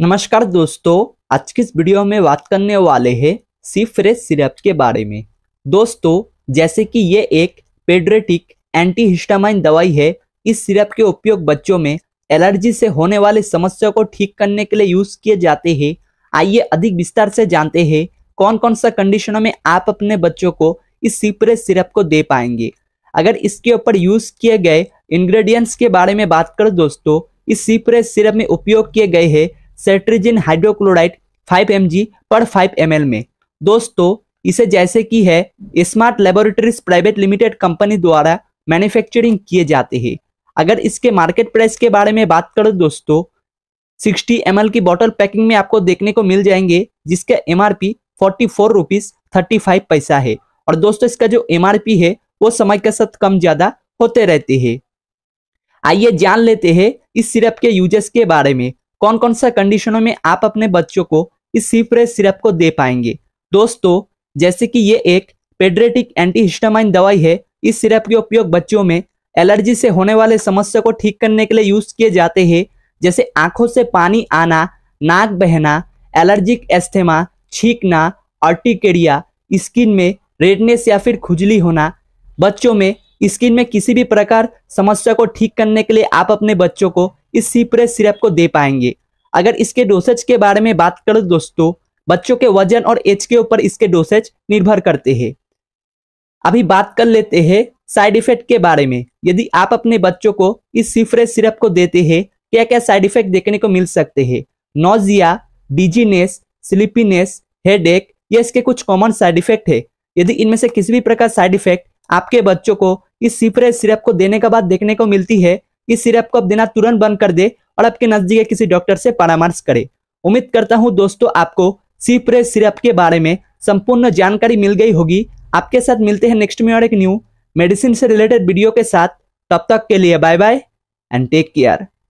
नमस्कार दोस्तों आज की इस वीडियो में बात करने वाले हैं सी फ्रेश सिरप के बारे में दोस्तों जैसे कि ये एक पेड्रेटिक एंटी हिस्टामाइन दवाई है इस सिरप के उपयोग बच्चों में एलर्जी से होने वाली समस्या को ठीक करने के लिए यूज किए जाते हैं आइए अधिक विस्तार से जानते हैं कौन कौन सा कंडीशनों में आप अपने बच्चों को इस सी फ्रेश सिरप को दे पाएंगे अगर इसके ऊपर यूज किए गए इंग्रेडिएंट्स के बारे में बात करें दोस्तों इस सी फ्रेश सिरप में उपयोग किए गए हैं सेट्रीजिन हाइड्रोक्लोराइड 5 एम पर 5 एम में दोस्तों इसे जैसे कि है smart laboratories private limited company द्वारा मैन्युफैक्चरिंग किए जाते हैं अगर इसके मार्केट प्राइस के बारे में बात करो दोस्तों 60 एम की बॉटल पैकिंग में आपको देखने को मिल जाएंगे जिसका M R P forty four rupees thirty five पैसा है और दोस्तों इसका जो एम आर पी है वो समय के साथ कम ज्यादा होते रहते हैं आइए जान लेते हैं इस सिरप के यूजेस के बारे में कौन कौन सा कंडीशनों में आप अपने बच्चों को इस सीफ्रेस सिरप को दे पाएंगे दोस्तों जैसे कि ये एक पेड्रेटिक एंटी हिस्टामाइन दवाई है इस सिरप के उपयोग बच्चों में एलर्जी से होने वाले समस्या को ठीक करने के लिए यूज किए जाते हैं जैसे आंखों से पानी आना नाक बहना एलर्जिक एस्थेमा छींकना अर्टिकेरिया स्किन में रेडनेस या फिर खुजली होना बच्चों में स्किन में किसी भी प्रकार समस्या को ठीक करने के लिए आप अपने बच्चों को इस सीप्रेस सिरप को दे पाएंगे अगर इसके डोसेज के बारे में बात करो दोस्तों बच्चों के वजन और एज के ऊपर इसके डोसेज निर्भर करते हैं अभी बात कर लेते हैं साइड इफेक्ट के बारे में यदि आप अपने बच्चों को इस सीफ्रेस सिरप को देते हैं क्या क्या साइड इफेक्ट देखने को मिल सकते हैं नोजिया डिजीनेस स्लीपीनेस हेडेक ये इसके कुछ कॉमन साइड इफेक्ट है यदि इनमें से किसी भी प्रकार साइड इफेक्ट आपके बच्चों को इस सीप्रेस सिरप को देने के बाद देखने को मिलती है इस सिरप को अब देना तुरंत बंद कर दे और आपके नजदीक किसी डॉक्टर से परामर्श करे उम्मीद करता हूँ दोस्तों आपको सीप्रे सिरप के बारे में संपूर्ण जानकारी मिल गई होगी आपके साथ मिलते हैं नेक्स्ट में और एक न्यू मेडिसिन से रिलेटेड वीडियो के साथ तब तक के लिए bye bye and take care